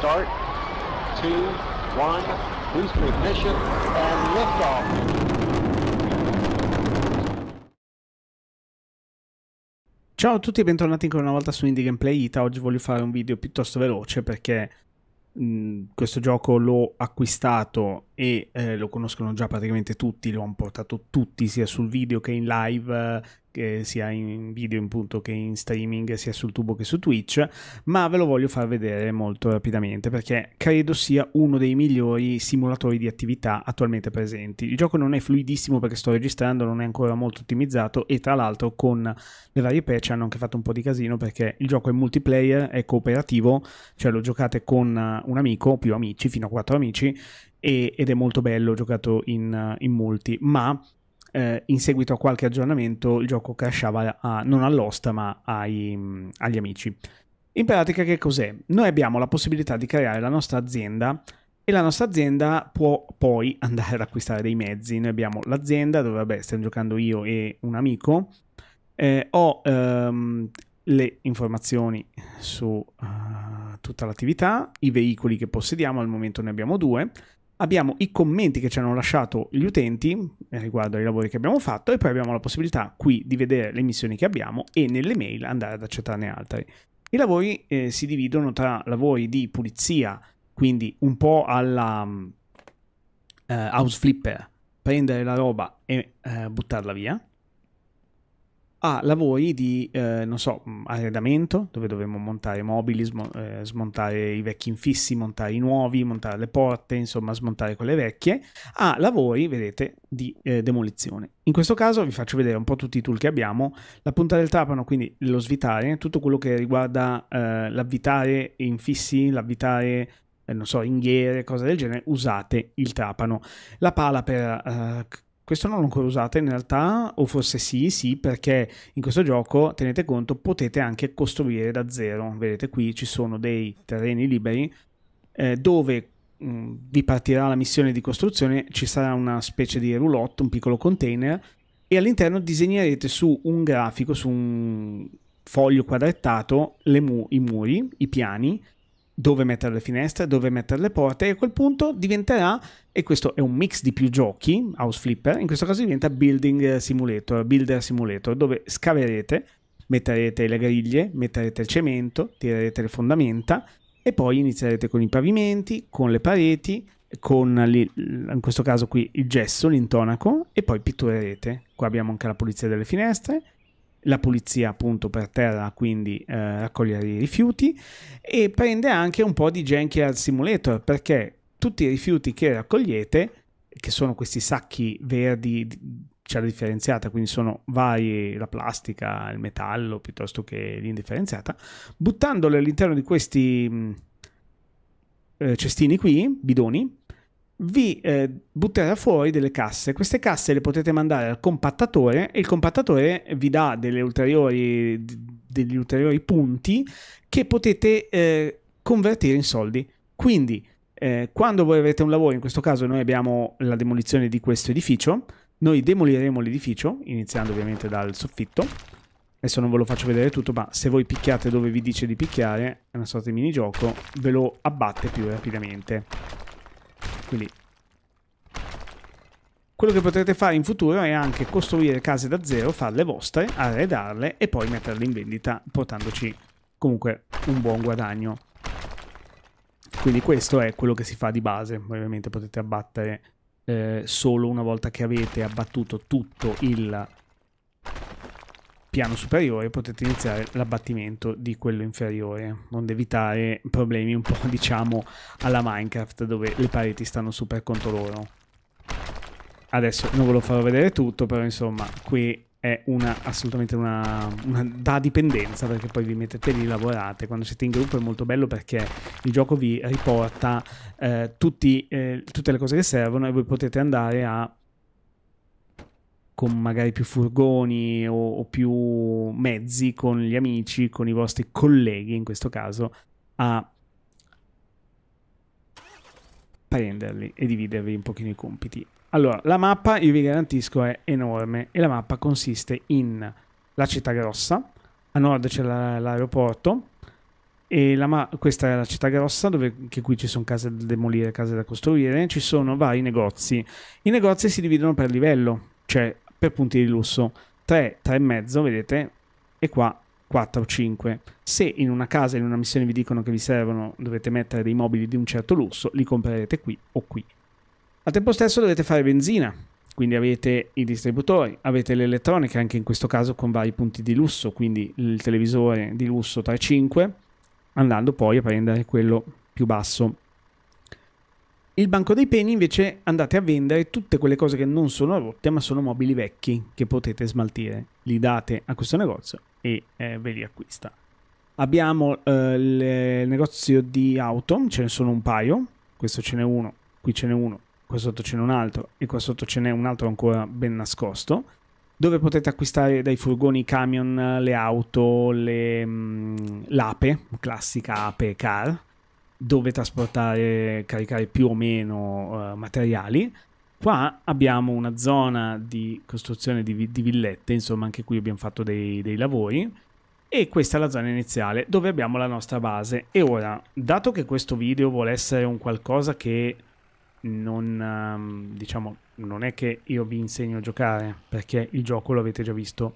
start, two, one, boost ignition, and liftoff. Ciao a tutti e bentornati ancora una volta su Indie Gameplay Ita. Oggi voglio fare un video piuttosto veloce perché mh, questo gioco l'ho acquistato e eh, lo conoscono già praticamente tutti, lo hanno portato tutti sia sul video che in live eh, sia in video in punto che in streaming, sia sul tubo che su Twitch, ma ve lo voglio far vedere molto rapidamente perché credo sia uno dei migliori simulatori di attività attualmente presenti. Il gioco non è fluidissimo perché sto registrando, non è ancora molto ottimizzato e tra l'altro con le varie patch hanno anche fatto un po' di casino perché il gioco è multiplayer, è cooperativo, cioè lo giocate con un amico, più amici, fino a quattro amici ed è molto bello giocato in, in molti, ma eh, in seguito a qualche aggiornamento il gioco crashava a, non all'host ma ai, mm, agli amici. In pratica che cos'è? Noi abbiamo la possibilità di creare la nostra azienda e la nostra azienda può poi andare ad acquistare dei mezzi. Noi abbiamo l'azienda dove vabbè stiamo giocando io e un amico, eh, ho ehm, le informazioni su uh, tutta l'attività, i veicoli che possediamo, al momento ne abbiamo due, abbiamo i commenti che ci hanno lasciato gli utenti eh, riguardo ai lavori che abbiamo fatto e poi abbiamo la possibilità qui di vedere le missioni che abbiamo e nelle mail andare ad accettarne altre. I lavori eh, si dividono tra lavori di pulizia, quindi un po' alla mm, eh, house flipper, prendere la roba e eh, buttarla via, a lavori di, eh, non so, mm, arredamento, dove dovremmo montare mobili, sm- eh, smontare i vecchi infissi, montare i nuovi, montare le porte, insomma, smontare quelle vecchie, a lavori, vedete, di eh, demolizione. In questo caso vi faccio vedere un po' tutti i tool che abbiamo, la punta del trapano, quindi lo svitare, tutto quello che riguarda eh, l'avvitare infissi, l'avvitare eh, non so, ringhiere, cose del genere, usate il trapano. La pala per eh, questo non l'ho ancora usato in realtà, o forse sì, sì, perché in questo gioco, tenete conto, potete anche costruire da zero. Vedete qui ci sono dei terreni liberi eh, dove mh, mm, vi partirà la missione di costruzione, ci sarà una specie di roulotte, un piccolo container, e all'interno disegnerete su un grafico, su un foglio quadrettato, mu- i muri, i piani, dove mettere le finestre, dove mettere le porte e a quel punto diventerà, e questo è un mix di più giochi, House Flipper, in questo caso diventa Building Simulator, Builder Simulator, dove scaverete, metterete le griglie, metterete il cemento, tirerete le fondamenta e poi inizierete con i pavimenti, con le pareti, con in questo caso qui il gesso, l'intonaco e poi pitturerete. Qua abbiamo anche la pulizia delle finestre la pulizia appunto per terra, quindi eh, raccogliere i rifiuti e prende anche un po' di Jenkins Simulator perché tutti i rifiuti che raccogliete, che sono questi sacchi verdi c'è la differenziata, quindi sono vari, la plastica, il metallo piuttosto che l'indifferenziata, buttandole all'interno di questi mm, eh, cestini qui, bidoni, vi eh, butterà fuori delle casse. Queste casse le potete mandare al compattatore e il compattatore vi dà ulteriori, degli ulteriori punti che potete eh, convertire in soldi. Quindi, eh, quando voi avrete un lavoro, in questo caso noi abbiamo la demolizione di questo edificio, noi demoliremo l'edificio, iniziando ovviamente dal soffitto. Adesso non ve lo faccio vedere tutto, ma se voi picchiate dove vi dice di picchiare, è una sorta di minigioco, ve lo abbatte più rapidamente. Quindi quello che potrete fare in futuro è anche costruire case da zero, farle vostre, arredarle e poi metterle in vendita portandoci comunque un buon guadagno. Quindi questo è quello che si fa di base, ovviamente potete abbattere eh, solo una volta che avete abbattuto tutto il piano superiore potete iniziare l'abbattimento di quello inferiore, onde evitare problemi un po' diciamo alla Minecraft dove le pareti stanno su per conto loro. Adesso non ve lo farò vedere tutto, però insomma qui è una, assolutamente una, una, da dipendenza perché poi vi mettete lì, lavorate, quando siete in gruppo è molto bello perché il gioco vi riporta eh, tutti, eh, tutte le cose che servono e voi potete andare a con magari più furgoni o, o più mezzi, con gli amici, con i vostri colleghi in questo caso, a prenderli e dividervi un pochino i compiti. Allora, la mappa, io vi garantisco, è enorme e la mappa consiste in la città grossa, a nord c'è l'aeroporto, e la questa è la città grossa, dove anche qui ci sono case da demolire, case da costruire, ci sono vari negozi. I negozi si dividono per livello, cioè per punti di lusso 3, 3,5 vedete e qua 4 o 5. Se in una casa, in una missione vi dicono che vi servono, dovete mettere dei mobili di un certo lusso, li comprerete qui o qui. Al tempo stesso dovete fare benzina, quindi avete i distributori, avete l'elettronica anche in questo caso con vari punti di lusso, quindi il televisore di lusso 3,5, andando poi a prendere quello più basso il banco dei peni invece andate a vendere tutte quelle cose che non sono rotte ma sono mobili vecchi che potete smaltire. Li date a questo negozio e eh, ve li acquista. Abbiamo eh, il negozio di auto, ce ne sono un paio, questo ce n'è uno, qui ce n'è uno, qua sotto ce n'è un altro e qua sotto ce n'è un altro ancora ben nascosto, dove potete acquistare dai furgoni, i camion, le auto, le, mh, mm, l'ape, classica ape car, dove trasportare, caricare più o meno uh, materiali. Qua abbiamo una zona di costruzione di, di villette, insomma anche qui abbiamo fatto dei, dei lavori. E questa è la zona iniziale dove abbiamo la nostra base. E ora, dato che questo video vuole essere un qualcosa che non, ehm, diciamo, non è che io vi insegno a giocare, perché il gioco lo avete già visto.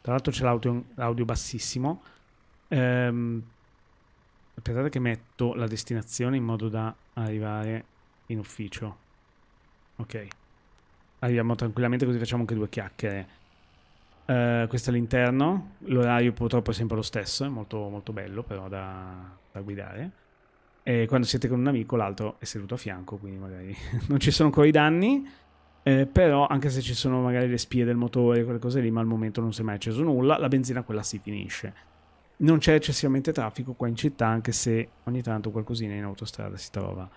Tra l'altro c'è l'audio, l'audio bassissimo. Ehm, Aspettate che metto la destinazione in modo da arrivare in ufficio. Ok. Arriviamo tranquillamente così facciamo anche due chiacchiere. Uh, questo è l'interno. L'orario purtroppo è sempre lo stesso. È molto, molto bello però da, da guidare. E quando siete con un amico l'altro è seduto a fianco, quindi magari non ci sono ancora i danni. Eh, però anche se ci sono magari le spie del motore, quelle cose lì, ma al momento non si è mai acceso nulla, la benzina quella si finisce non c'è eccessivamente traffico qua in città, anche se ogni tanto qualcosina in autostrada si trova.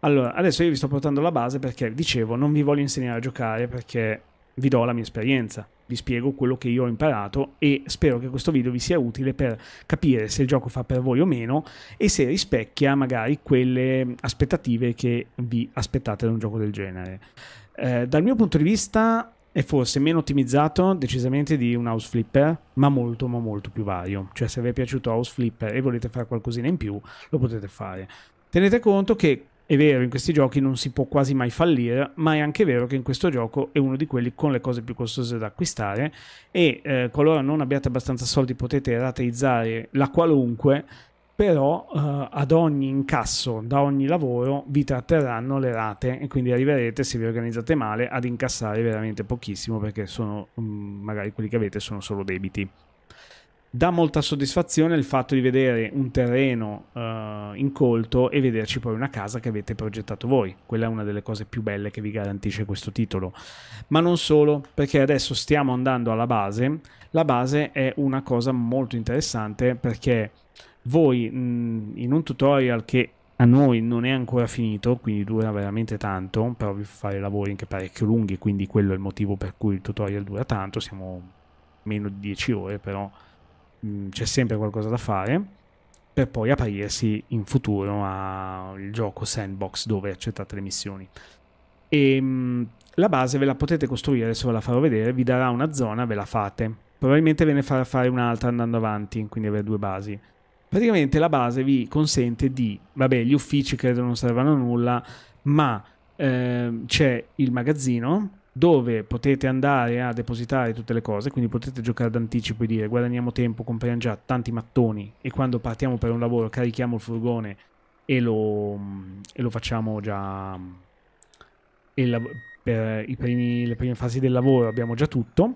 Allora, adesso io vi sto portando la base perché, dicevo, non vi voglio insegnare a giocare perché vi do la mia esperienza, vi spiego quello che io ho imparato e spero che questo video vi sia utile per capire se il gioco fa per voi o meno e se rispecchia magari quelle aspettative che vi aspettate da un gioco del genere. Eh, dal mio punto di vista e fosse meno ottimizzato decisamente di un house flipper, ma molto ma molto più vario. Cioè se vi è piaciuto house flipper e volete fare qualcosina in più, lo potete fare. Tenete conto che è vero, in questi giochi non si può quasi mai fallire, ma è anche vero che in questo gioco è uno di quelli con le cose più costose da acquistare e eh, qualora non abbiate abbastanza soldi potete rateizzare la qualunque però eh, ad ogni incasso da ogni lavoro vi tratterranno le rate e quindi arriverete se vi organizzate male ad incassare veramente pochissimo perché sono mm, magari quelli che avete sono solo debiti dà molta soddisfazione il fatto di vedere un terreno uh, incolto e vederci poi una casa che avete progettato voi. Quella è una delle cose più belle che vi garantisce questo titolo. Ma non solo, perché adesso stiamo andando alla base. La base è una cosa molto interessante perché voi mh, mm, in un tutorial che a noi non è ancora finito, quindi dura veramente tanto, però vi fare lavori anche parecchio lunghi, quindi quello è il motivo per cui il tutorial dura tanto, siamo meno di 10 ore, però mm, c'è sempre qualcosa da fare, per poi aprirsi in futuro al gioco sandbox dove accettate le missioni. E, ehm, la base ve la potete costruire, adesso ve la farò vedere, vi darà una zona, ve la fate. Probabilmente ve ne farà fare un'altra andando avanti, quindi avere due basi praticamente la base vi consente di, vabbè, gli uffici credo non servano a nulla, ma eh, c'è il magazzino dove potete andare a depositare tutte le cose, quindi potete giocare d'anticipo e dire guadagniamo tempo, compriamo già tanti mattoni e quando partiamo per un lavoro carichiamo il furgone e lo, e lo facciamo già... La, per primi, le prime fasi del lavoro abbiamo già tutto.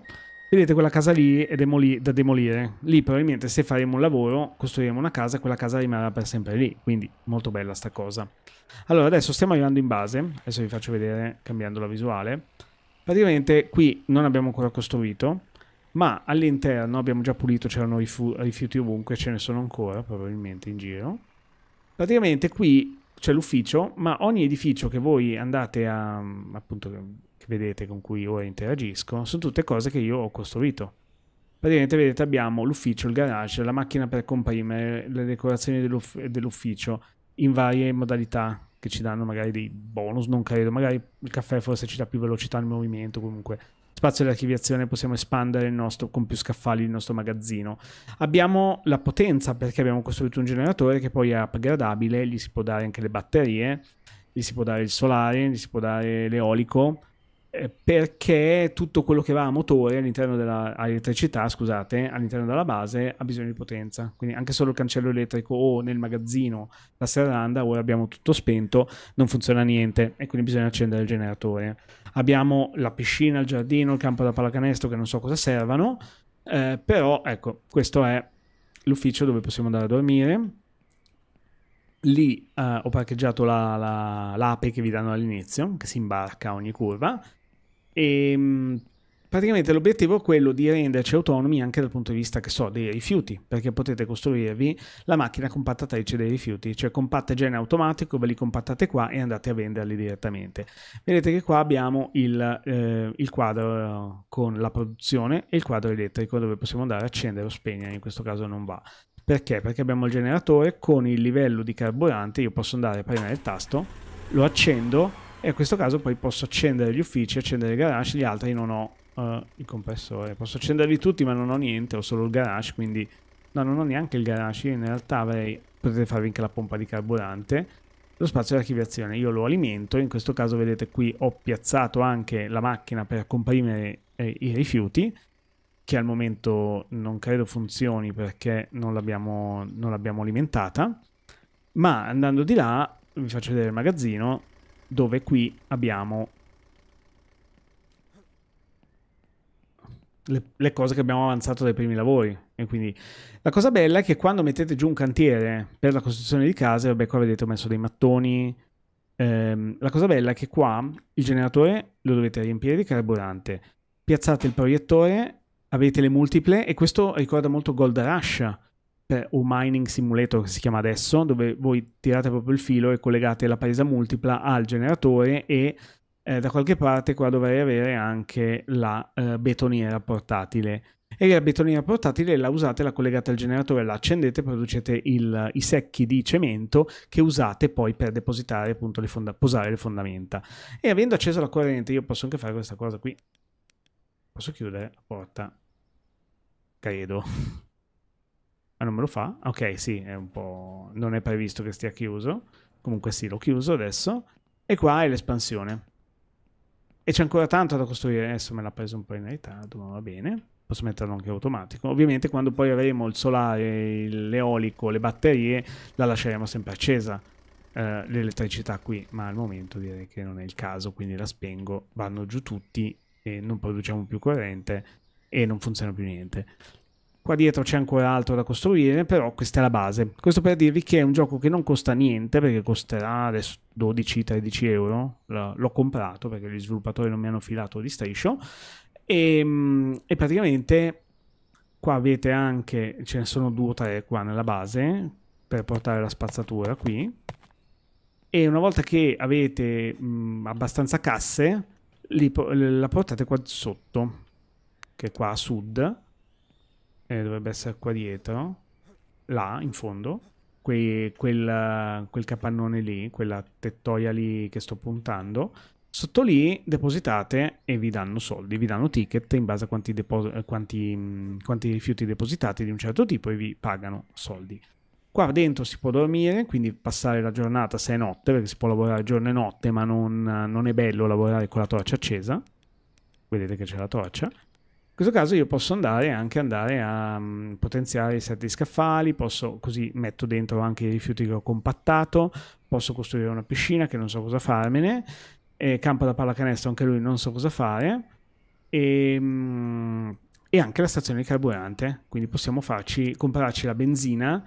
Vedete quella casa lì è demoli da demolire. Lì probabilmente se faremo un lavoro, costruiremo una casa, e quella casa rimarrà per sempre lì. Quindi molto bella sta cosa. Allora adesso stiamo arrivando in base. Adesso vi faccio vedere cambiando la visuale. Praticamente qui non abbiamo ancora costruito, ma all'interno abbiamo già pulito, c'erano rifiuti ovunque, ce ne sono ancora probabilmente in giro. Praticamente qui c'è l'ufficio, ma ogni edificio che voi andate a appunto vedete con cui ora interagisco, sono tutte cose che io ho costruito. Praticamente vedete abbiamo l'ufficio, il garage, la macchina per comprimere, le decorazioni dell'uff- dell'ufficio in varie modalità che ci danno magari dei bonus, non credo, magari il caffè forse ci dà più velocità nel movimento comunque. Spazio di archiviazione possiamo espandere nostro, con più scaffali il nostro magazzino. Abbiamo la potenza perché abbiamo costruito un generatore che poi è upgradabile, gli si può dare anche le batterie, gli si può dare il solare, gli si può dare l'eolico eh, perché tutto quello che va a motore all'interno della elettricità, scusate, all'interno della base ha bisogno di potenza. Quindi anche solo il cancello elettrico o nel magazzino la serranda, ora abbiamo tutto spento, non funziona niente e quindi bisogna accendere il generatore. Abbiamo la piscina, il giardino, il campo da pallacanestro che non so cosa servano, eh, però ecco, questo è l'ufficio dove possiamo andare a dormire. Lì eh, ho parcheggiato la, la, l'ape che vi danno all'inizio, che si imbarca ogni curva e, ehm, praticamente l'obiettivo è quello di renderci autonomi anche dal punto di vista, che so, dei rifiuti, perché potete costruirvi la macchina compattatrice dei rifiuti, cioè compatta già in automatico, ve li compattate qua e andate a venderli direttamente. Vedete che qua abbiamo il, eh, il quadro eh, con la produzione e il quadro elettrico dove possiamo andare a accendere o spegnere, in questo caso non va. Perché? Perché abbiamo il generatore con il livello di carburante, io posso andare a premere il tasto, lo accendo e in questo caso poi posso accendere gli uffici, accendere il garage, gli altri non ho uh, il compressore. Posso accenderli tutti ma non ho niente, ho solo il garage, quindi no, non ho neanche il garage, io in realtà avrei, potete farvi anche la pompa di carburante, lo spazio di archiviazione, io lo alimento, in questo caso vedete qui ho piazzato anche la macchina per comprimere eh, i rifiuti, che al momento non credo funzioni perché non l'abbiamo alimentata, ma andando di là vi faccio vedere il magazzino dove qui abbiamo le, le, cose che abbiamo avanzato dai primi lavori. E quindi la cosa bella è che quando mettete giù un cantiere per la costruzione di case, vabbè, qua vedete ho messo dei mattoni. Ehm, la cosa bella è che qua il generatore lo dovete riempire di carburante. Piazzate il proiettore, avete le multiple e questo ricorda molto Gold Rush o Mining Simulator che si chiama adesso, dove voi tirate proprio il filo e collegate la presa multipla al generatore e eh, da qualche parte qua dovrei avere anche la eh, betoniera portatile. E la betoniera portatile la usate, la collegate al generatore, la accendete, producete il, i secchi di cemento che usate poi per depositare appunto le fonda- posare le fondamenta. E avendo acceso la corrente io posso anche fare questa cosa qui. Posso chiudere la porta? Credo. Ah, non me lo fa? Ok, sì, è un po'... non è previsto che stia chiuso. Comunque sì, l'ho chiuso adesso. E qua è l'espansione. E c'è ancora tanto da costruire. Adesso me l'ha preso un po' in ritardo, ma va bene. Posso metterlo anche automatico. Ovviamente quando poi avremo il solare, l'eolico, le batterie, la lasceremo sempre accesa. Uh, l'elettricità qui, ma al momento direi che non è il caso, quindi la spengo, vanno giù tutti e non produciamo più corrente e non funziona più niente. Qua dietro c'è ancora altro da costruire, però questa è la base. Questo per dirvi che è un gioco che non costa niente, perché costerà adesso 12-13 euro. L'ho comprato perché gli sviluppatori non mi hanno filato di striscio. E, ehm, e praticamente qua avete anche, ce ne sono due o tre qua nella base, per portare la spazzatura qui. E una volta che avete mh, abbastanza casse, li, la portate qua sotto, che è qua a sud eh, dovrebbe essere qua dietro, là in fondo, que quel, quel capannone lì, quella tettoia lì che sto puntando, Sotto lì depositate e vi danno soldi, vi danno ticket in base a quanti, quanti, quanti, rifiuti depositati di un certo tipo e vi pagano soldi. Qua dentro si può dormire, quindi passare la giornata se è notte, perché si può lavorare giorno e notte, ma non, non è bello lavorare con la torcia accesa. Vedete che c'è la torcia. In questo caso io posso andare anche andare a um, potenziare certi scaffali, posso, così metto dentro anche i rifiuti che ho compattato, posso costruire una piscina che non so cosa farmene, eh, campo da pallacanestro anche lui non so cosa fare, e, um, e anche la stazione di carburante, quindi possiamo farci, comprarci la benzina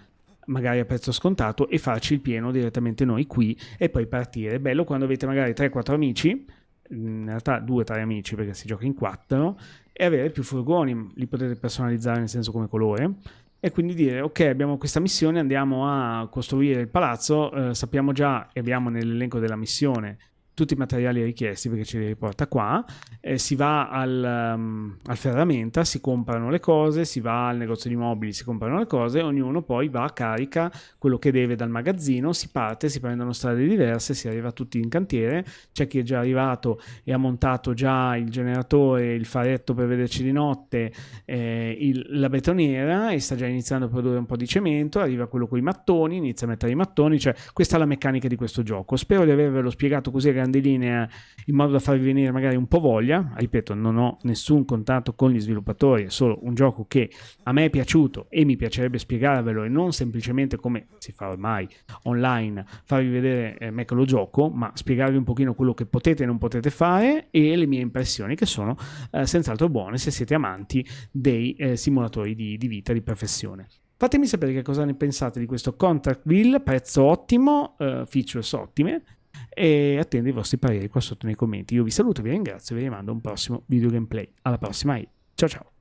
magari a prezzo scontato e farci il pieno direttamente noi qui e poi partire. È bello quando avete magari 3-4 amici in realtà due tra gli amici perché si gioca in quattro e avere più furgoni, li potete personalizzare nel senso come colore e quindi dire ok abbiamo questa missione andiamo a costruire il palazzo eh, sappiamo già e abbiamo nell'elenco della missione tutti i materiali richiesti perché ce li riporta qua, eh, si va al, um, al, ferramenta, si comprano le cose, si va al negozio di mobili, si comprano le cose, ognuno poi va, carica quello che deve dal magazzino, si parte, si prendono strade diverse, si arriva tutti in cantiere, c'è chi è già arrivato e ha montato già il generatore, il faretto per vederci di notte, eh, il, la betoniera e sta già iniziando a produrre un po' di cemento, arriva quello con i mattoni, inizia a mettere i mattoni, cioè questa è la meccanica di questo gioco. Spero di avervelo spiegato così a grande grandi linee in modo da farvi venire magari un po' voglia. Ripeto, non ho nessun contatto con gli sviluppatori, è solo un gioco che a me è piaciuto e mi piacerebbe spiegarvelo e non semplicemente come si fa ormai online, farvi vedere eh, me che lo gioco, ma spiegarvi un pochino quello che potete e non potete fare e le mie impressioni che sono eh, senz'altro buone se siete amanti dei eh, simulatori di, di vita, di professione. Fatemi sapere che cosa ne pensate di questo Contract Bill, prezzo ottimo, uh, features ottime, e attendo i vostri pareri qua sotto nei commenti. Io vi saluto, vi ringrazio e vi rimando a un prossimo video gameplay. Alla prossima, e ciao ciao!